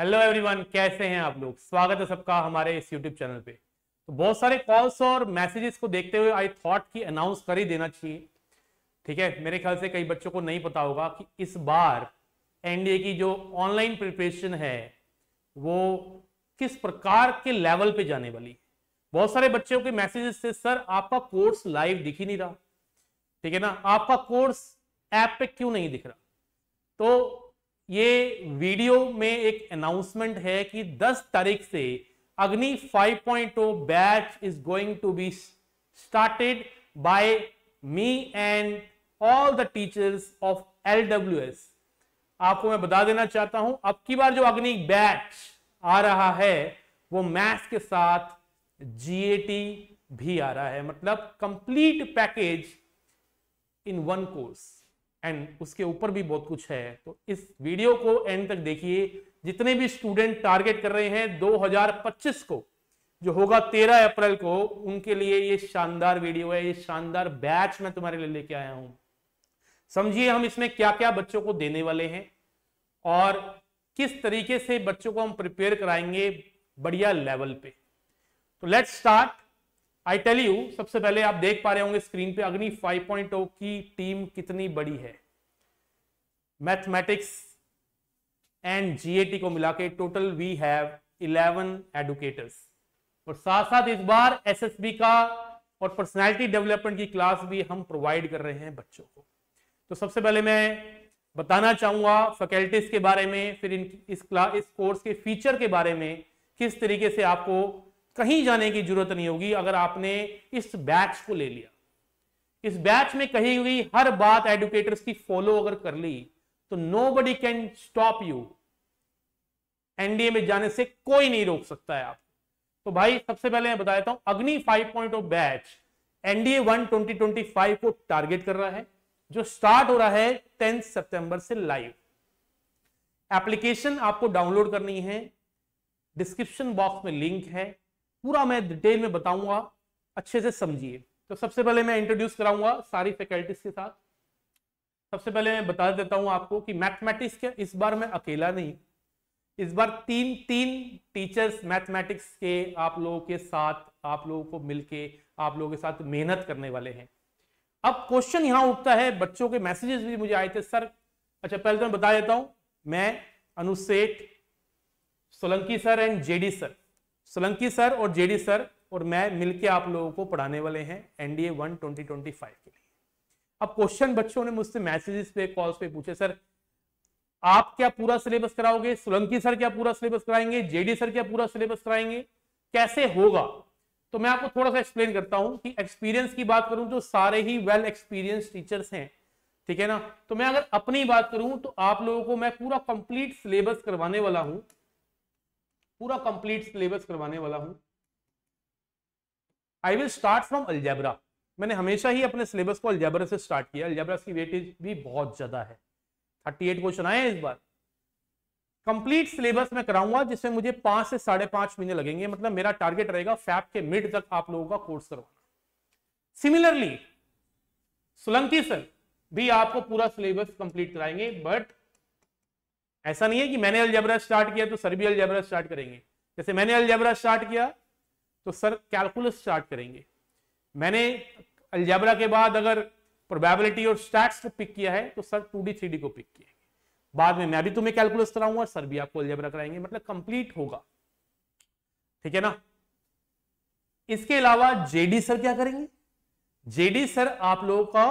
Hello everyone कैसे हैं आप लोग स्वागत है सबका हमारे इस यूट्यूब चैनल पे तो बहुत सारे कॉल्स और मैसेजेस को देखते हुए आई थॉट कि अनाउंस कर ही देना चाहिए ठीक है मेरे ख्याल से कई बच्चों को नहीं पता होगा कि इस बार एनडीए की जो ऑनलाइन प्रिपरेशन है वो किस प्रकार के लेवल पे जाने वाली बहुत सारे बच्चों के मैसेजेस से सर आपका कोर्स लाइव दिख ही नहीं रहा ठीक है ना आपका कोर्स ऐप पे क्यों नहीं दिख रहा तो ये वीडियो में एक अनाउंसमेंट है कि 10 तारीख से Agni 5.0 batch is going to be started by me and all the teachers of LWS. आपको मैं बता देना चाहता हूं अब की बार जो अग्नि बैच आ रहा है वो मैथ्स के साथ जीएटी भी आ रहा है मतलब complete package in one course and उसके ऊपर भी बहुत कुछ है तो इस वीडियो को एंड तक देखिए जितने भी स्टूडेंट टारगेट कर रहे हैं 2025 को जो होगा 13 अप्रैल को उनके लिए ये शानदार वीडियो है ये शानदार बैच मैं तुम्हारे लिए लेके आया हूं समझिए हम इसमें क्या क्या बच्चों को देने वाले हैं और किस तरीके से बच्चों को हम प्रिपेयर कराएंगे बढ़िया लेवल पे तो let's start I tell you सबसे पहले आप देख पा रहे होंगे स्क्रीन पे अग्नि 5.0 की टीम कितनी बड़ी है मैथमेटिक्स एंड जीएटी को मिला के टोटल वी हैव 11 एडुकेटर्स और साथ साथ इस बार एसएसबी का और पर्सनालिटी डेवलपमेंट की क्लास भी हम प्रोवाइड कर रहे हैं बच्चों को तो सबसे पहले मैं बताना चाहूंगा फैकल्टीज के बारे में फिर इन इस क्लास इस कोर्स के फीचर के बारे में किस तरीके से आपको कहीं जाने की जरूरत नहीं होगी अगर आपने इस बैच को ले लिया इस बैच में कही हुई हर बात एडुकेटर्स की फॉलो अगर कर ली तो nobody can stop you NDA में जाने से कोई नहीं रोक सकता है आप तो भाई सबसे पहले मैं बता हूं Agni of oh batch NDA one twenty twenty five को टारगेट कर रहा है जो स्टार्ट हो रहा है टेंथ सितंबर से लाइव एप्लीकेशन आपको डाउनलोड करनी है डिस्क्रिप्शन बॉक्स में लिंक है पूरा मैं डिटेल में बताऊंगा अच्छे से समझिए तो सबसे पहले मैं इंट्रोड्यूस कराऊंगा सारी फैकल्टीज के साथ सबसे पहले मैं बता देता हूं आपको कि मैथमेटिक्स के इस बार मैं अकेला नहीं इस बार तीन तीन टीचर्स मैथमेटिक्स के आप लोगों के साथ आप लोगों को मिलके आप लोगों के साथ मेहनत करने वाले हैं अब क्वेश्चन यहाँ उठता है बच्चों के मैसेजेस भी मुझे आए थे सर अच्छा पहले तो मैं बता देता हूँ मैं अनुसेठ Solanki sir and JD sir Solanki sir और जेडी सर और मैं मिलके आप लोगों को पढ़ाने वाले हैं NDA one twenty twenty five के लिए अब क्वेश्चन बच्चों ने मुझसे मैसेजेस पे कॉल्स पे पूछे सर आप क्या पूरा सिलेबस कराओगे सोलंकी सर क्या पूरा सिलेबस कराएंगे जेडी सर क्या पूरा सिलेबस कराएंगे कैसे होगा तो मैं आपको थोड़ा सा एक्सप्लेन करता हूं कि एक्सपीरियंस की बात करूं तो सारे ही वेल एक्सपीरियंस टीचर्स हैं ठीक है ना तो मैं अगर अपनी बात करूं तो आप लोगों को मैं पूरा कंप्लीट सिलेबस करवाने वाला हूं पूरा कंप्लीट सिलेबस करवाने वाला हूं I will start from algebra मैंने हमेशा ही अपने सिलेबस को अल्जैबरा से स्टार्ट किया अल्जैबरा की वेटेज भी बहुत ज्यादा है थर्टी एट क्वेश्चन आए हैं इस बार कंप्लीट सिलेबस मैं कराऊंगा जिसमें मुझे पांच से साढ़े पांच महीने लगेंगे मतलब मेरा टारगेट रहेगा फैप के मिड तक आप लोगों का कोर्स करवाना सिमिलरली सोलंकी सर भी आपको पूरा सिलेबस कंप्लीट कराएंगे बट ऐसा नहीं है कि मैंने अलजबरा स्टार्ट किया तो सर भी अलजबरा स्टार्ट करेंगे जैसे मैंने अलजबरा स्टार्ट किया तो सर कैलकुलस स्टार्ट करेंगे मैंने अलजबरा के बाद अगर प्रोबेबिलिटी और स्टैट्स को पिक किया है तो sir two D three D को पिक किया बाद में मैं भी तुम्हें कैलकुलस कराऊंगा सर भी आपको अलजबरा कराएंगे मतलब कंप्लीट होगा ठीक है ना इसके अलावा जेडी सर क्या करेंगे जेडी सर आप लोगों का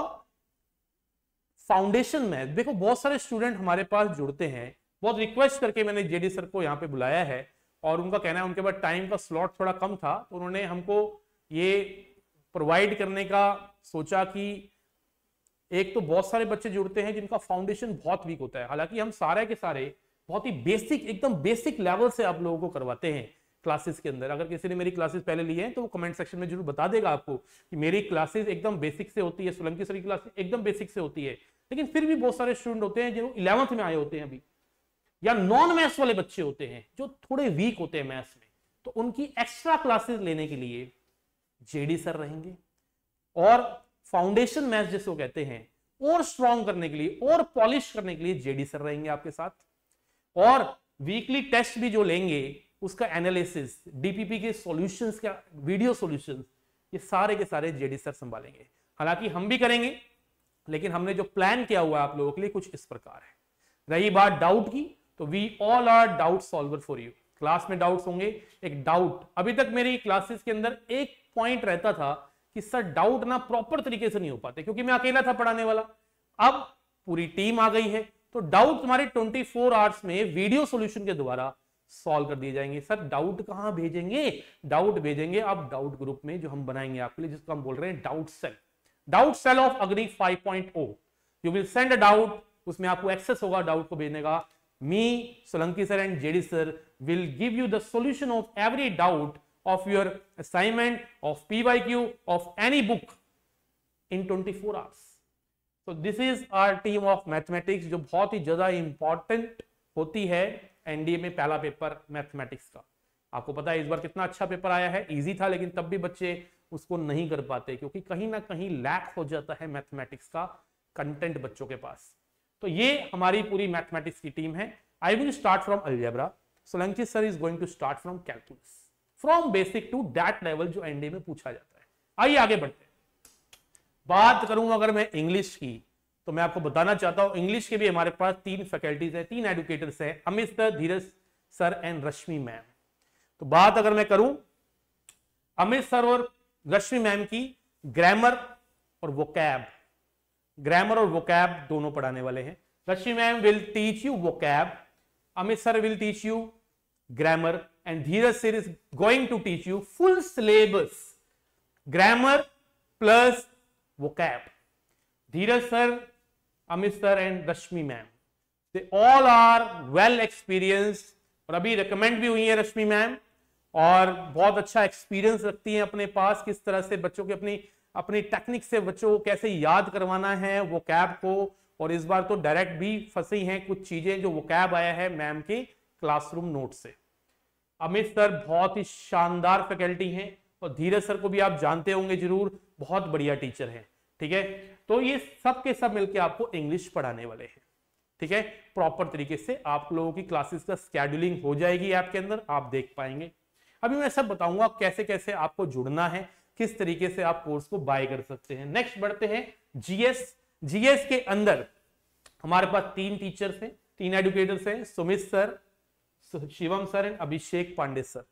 फाउंडेशन मैथ देखो बहुत सारे स्टूडेंट हमारे पास जुड़ते हैं बहुत रिक्वेस्ट करके मैंने जेडी सर को यहाँ पे बुलाया है और उनका कहना है उनके पास टाइम का स्लॉट थोड़ा कम था तो उन्होंने हमको ये प्रोवाइड करने का सोचा कि एक तो बहुत सारे बच्चे जुड़ते हैं जिनका फाउंडेशन बहुत वीक होता है हालांकि हम सारे के सारे बहुत ही बेसिक एकदम बेसिक लेवल से आप लोगों को करवाते हैं क्लासेस के अंदर अगर किसी ने मेरी क्लासेस पहले लिए हैं तो वो कमेंट सेक्शन में जरूर बता देगा आपको कि मेरी क्लासेस एकदम बेसिक से होती है सोलंकी सर की क्लासेस एकदम बेसिक से होती है लेकिन फिर भी बहुत सारे स्टूडेंट होते हैं जो इलेवंथ में आए होते हैं अभी या नॉन मैथ्स वाले बच्चे होते हैं जो थोड़े वीक होते हैं मैथ्स में तो उनकी एक्स्ट्रा क्लासेस लेने के लिए जेडी सर रहेंगे और फाउंडेशन मैथ्स जिसको कहते हैं और स्ट्रॉन्ग करने के लिए और पॉलिश करने के लिए जेडी सर रहेंगे आपके साथ और वीकली टेस्ट भी जो लेंगे उसका एनालिसिस डीपीपी के सोल्यूशन का वीडियो सोल्यूशन ये सारे के सारे जेडी सर संभालेंगे हालांकि हम भी करेंगे लेकिन हमने जो प्लान किया हुआ है आप लोगों के लिए कुछ इस प्रकार है रही बात डाउट की तो we all are doubt solver for you class में डाउट्स होंगे एक डाउट अभी तक मेरी क्लासेस के अंदर एक पॉइंट रहता था कि सर डाउट ना प्रॉपर तरीके से नहीं हो पाते क्योंकि मैं अकेला था पढ़ाने वाला अब पूरी टीम आ गई है तो डाउट तुम्हारे 24 फोर आवर्स में वीडियो सॉल्यूशन के द्वारा सॉल्व कर दिए जाएंगे सर डाउट कहां भेजेंगे डाउट भेजेंगे आप डाउट ग्रुप में जो हम बनाएंगे आपके लिए जिसको हम बोल रहे हैं doubt cell doubt cell of Agni 5.0 you will send a doubt उसमें आपको एक्सेस होगा डाउट को भेजने का Me, Solanki sir and JD sir will give you the solution of every doubt of your assignment, of PYQ, of any book in 24 hours. So this is our team of mathematics jo bahut hi ज़्यादा important hoti hai nda mein pehla paper mathematics ka आपको पता है इस बार कितना अच्छा paper आया है easy था लेकिन तब भी बच्चे उसको नहीं कर पाते क्योंकि कहीं ना कहीं लैक हो जाता है मैथमेटिक्स का कंटेंट बच्चों के पास तो ये हमारी पूरी मैथमेटिक्स की टीम है I will start from algebra Solanki sir is going to start from calculus from basic to that level जो एनडीए में पूछा जाता है आइए आगे बढ़ते हैं बात करूं अगर मैं इंग्लिश की तो मैं आपको बताना चाहता हूं इंग्लिश के भी हमारे पास तीन फैकल्टीज हैं तीन एडुकेटर्स हैं Amit sir Dheeraj sir and Rashmi ma'am तो बात अगर मैं करूं अमित सर और रश्मि मैम की ग्रामर और वो कैब ग्रामर और वोकैब दोनों पढ़ाने वाले हैं Lakshmi ma'am will teach you vocab Amit sir will teach you grammar and Dheeraj sir is going to teach you full syllabus grammar plus vocab Dheeraj sir Amit sir and Rashmi ma'am they all are well experience और अभी recommend भी हुई है रश्मि ma'am और बहुत अच्छा experience रखती हैं अपने पास किस तरह से बच्चों के अपनी अपनी टेक्निक से बच्चों को कैसे याद करवाना है वो कैब को और इस बार तो डायरेक्ट भी फंसी हैं कुछ चीजें जो वो कैब आया है मैम की क्लासरूम नोट से अमित सर बहुत ही शानदार फैकल्टी हैं और धीरज सर को भी आप जानते होंगे जरूर बहुत बढ़िया टीचर हैं ठीक है तो ये सब के सब मिलके आपको इंग्लिश पढ़ाने वाले हैं ठीक है प्रॉपर तरीके से आप लोगों की क्लासेस का स्केड्यूलिंग हो जाएगी ऐप के अंदर आप देख पाएंगे अभी मैं सब बताऊंगा कैसे कैसे आपको जुड़ना है किस तरीके से आप कोर्स को बाय कर सकते हैं नेक्स्ट बढ़ते हैं जीएस जीएस के अंदर हमारे पास तीन टीचर्स हैं तीन एडुकेटर्स हैं Sumit sir Shivam sir and Abhishek Pandey sir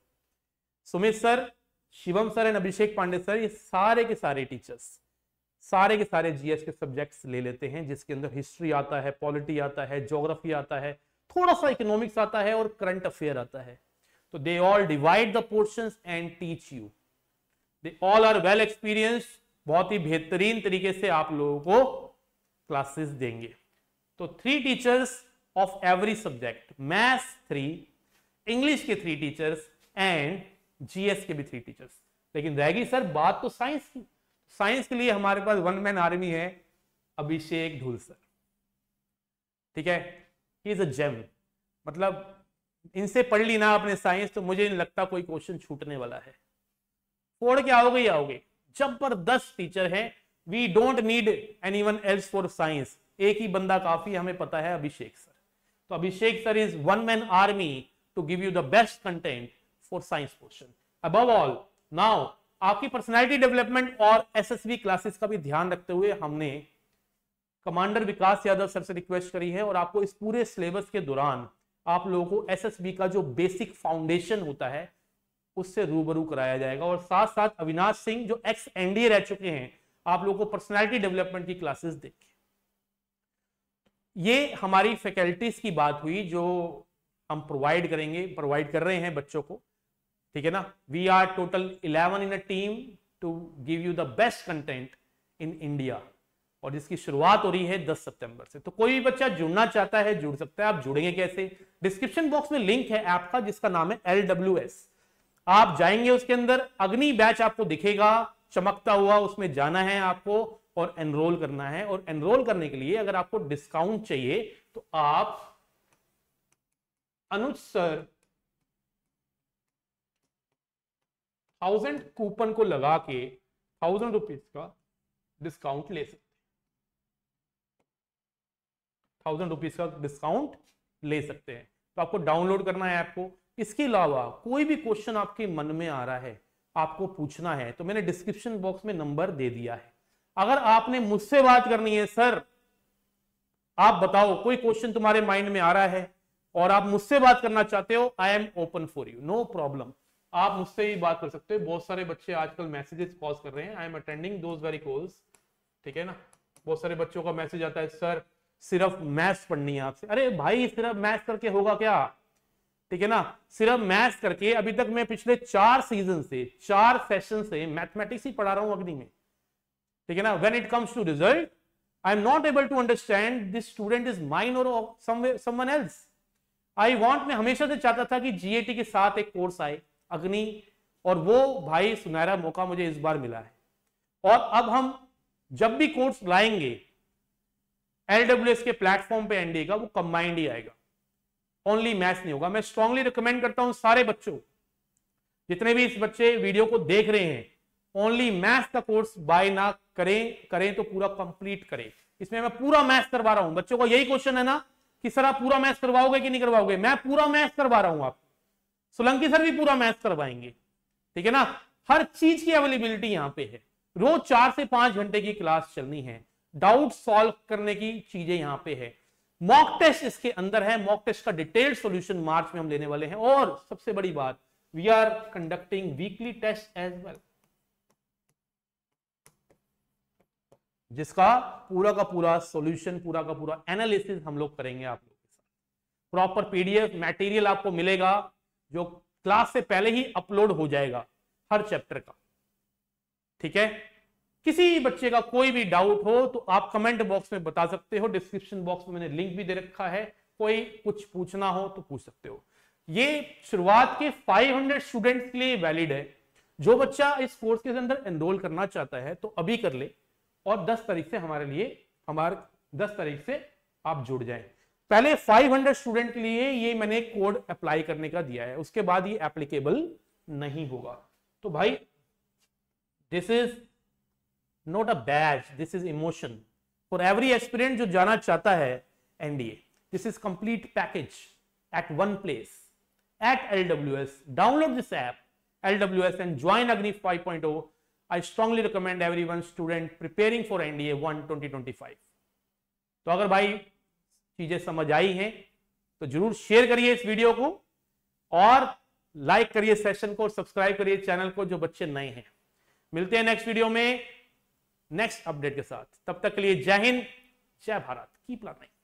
Sumit sir Shivam sir and Abhishek Pandey sir ये सारे के सारे टीचर्स सारे के सारे जीएस के सब्जेक्ट्स ले लेते हैं जिसके अंदर हिस्ट्री आता है पॉलिटी आता है ज्योग्राफी आता है थोड़ा सा इकोनॉमिक्स आता है और करंट अफेयर आता है तो they all divide the portions and teach you they all are well experience बहुत ही बेहतरीन तरीके से आप लोगों को क्लासेस देंगे तो three teachers of every subject maths three English के थ्री टीचर्स एंड जीएस के भी थ्री टीचर्स लेकिन रहेगी सर बात तो साइंस की साइंस के लिए हमारे पास वन मैन आर्मी है अभिषेक ढूल सर ठीक है ही इज अ जेम मतलब इनसे पढ़ ली ना आपने साइंस तो मुझे नहीं लगता कोई क्वेश्चन छूटने वाला है फोड़ के आओगे ही आओगे जबरदस्त टीचर है we don't need anyone else for science एक ही बंदा काफी हमें पता है अभिषेक सर तो Abhishek sir is one man army to give you the best content for science portion अब ऑल नाउ आपकी पर्सनैलिटी डेवलपमेंट और एस एस बी क्लासेस का भी ध्यान रखते हुए हमने कमांडर विकास यादव सर से रिक्वेस्ट करी है और आपको इस पूरे सिलेबस के दौरान आप लोगों को एसएसबी का जो बेसिक फाउंडेशन होता है उससे रूबरू कराया जाएगा और साथ साथ अविनाश सिंह जो एक्स एनडीए रह चुके हैं आप लोगों को पर्सनैलिटी डेवलपमेंट की क्लासेस देखें ये हमारी फैकल्टीज की बात हुई जो हम प्रोवाइड करेंगे प्रोवाइड कर रहे हैं बच्चों को ठीक है ना we are total eleven in a team to give you the best content in India और जिसकी शुरुआत हो रही है 10 सितंबर से तो कोई भी बच्चा जुड़ना चाहता है जुड़ सकता है आप जुड़ेंगे कैसे डिस्क्रिप्शन बॉक्स में लिंक है ऐप का जिसका नाम है एल डब्ल्यू एस आप जाएंगे उसके अंदर अग्नि बैच आपको दिखेगा चमकता हुआ उसमें जाना है आपको और एनरोल करना है और एनरोल करने के लिए अगर आपको डिस्काउंट चाहिए तो आप अनुज सर थाउजेंड कूपन को लगा के थाउजेंड रुपीज का डिस्काउंट ले सकते थाउजेंड रुपीज का डिस्काउंट ले सकते हैं तो आपको डाउनलोड करना है ऐप को इसके अलावा कोई भी क्वेश्चन आपके मन में आ रहा है आपको पूछना है तो मैंने डिस्क्रिप्शन बॉक्स में नंबर दे दिया है अगर आपने मुझसे बात करनी है सर आप बताओ कोई क्वेश्चन तुम्हारे माइंड में आ रहा है और आप मुझसे बात करना चाहते हो I am open for you no problem आप मुझसे ही बात कर सकते हो बहुत सारे बच्चे आजकल मैसेजेस पॉज कर रहे हैं I am attending those very calls ठीक है ना बहुत सारे बच्चों का मैसेज आता है सर सिर्फ मैथ्स पढ़नी है आपसे अरे भाई सिर्फ मैथ्स करके होगा क्या ठीक है ना सिर्फ मैथ्स करके अभी तक मैं पिछले चार सीजन से चार सेशन से मैथमेटिक्स ही पढ़ा रहा हूं अग्नि में ठीक है ना when it comes to result I am not able to understand this student is mine और समवन एल्स आई वॉन्ट मैं हमेशा से चाहता था कि जीएटी के साथ एक कोर्स आए अग्नि और वो भाई सुनहरा मौका मुझे इस बार मिला है और अब हम जब भी कोर्स लाएंगे एलडब्ल्यू के प्लेटफॉर्म पे एनडीए का वो कंबाइंड ही आएगा ओनली मैथ्स नहीं होगा मैं स्ट्रांगली रिकमेंड करता हूं सारे बच्चों जितने भी इस बच्चे वीडियो को देख रहे हैं ओनली मैथ्स का कोर्स बाय ना करें करें तो पूरा कंप्लीट करें इसमें मैं पूरा मैथ्स करवा रहा हूं बच्चों का यही क्वेश्चन है ना कि सर आप पूरा मैथ्स करवाओगे कि नहीं करवाओगे मैं पूरा मैथ्स करवा रहा हूं आप सोलंकी सर भी पूरा मैथ्स करवाएंगे ठीक है ना हर चीज की अवेलेबिलिटी यहाँ पे है रोज चार से पांच घंटे की क्लास चलनी है डाउट सॉल्व करने की चीजें यहाँ पे है मॉक टेस्ट इसके अंदर है मॉक टेस्ट का डिटेल्ड सॉल्यूशन मार्च में हम लेने वाले हैं और सबसे बड़ी बात we are conducting weekly test as well जिसका पूरा का पूरा सॉल्यूशन पूरा का पूरा एनालिसिस हम लोग करेंगे आप लोग के साथ प्रॉपर पीडीएफ मटेरियल आपको मिलेगा जो क्लास से पहले ही अपलोड हो जाएगा हर चैप्टर का ठीक है किसी बच्चे का कोई भी डाउट हो तो आप कमेंट बॉक्स में बता सकते हो डिस्क्रिप्शन बॉक्स में मैंने लिंक भी दे रखा है कोई कुछ पूछना हो तो पूछ सकते हो ये शुरुआत के 500 स्टूडेंट्स के लिए वैलिड है जो बच्चा इस कोर्स के अंदर एनरोल करना चाहता है तो अभी कर ले और 10 तारीख से हमारे लिए हमारे 10 तारीख से आप जुड़ जाए पहले 500 स्टूडेंट के लिए ये मैंने कोड अप्लाई करने का दिया है उसके बाद ये एप्लीकेबल नहीं होगा तो भाई this is not a batch this is emotion for every aspirant जो जाना चाहता है NDA this is complete package at one place at as download this apps and join Agni five point O I Agni recommend every one student preparing for NDA one twenty twenty five तो अगर भाई चीजें समझ आई हैं तो जरूर share करिए इस वीडियो को और लाइक करिए सेशन को सब्सक्राइब करिए चैनल को जो बच्चे नए हैं मिलते हैं नेक्स्ट वीडियो में नेक्स्ट अपडेट के साथ तब तक के लिए जय हिंद जय भारत की प्लानिंग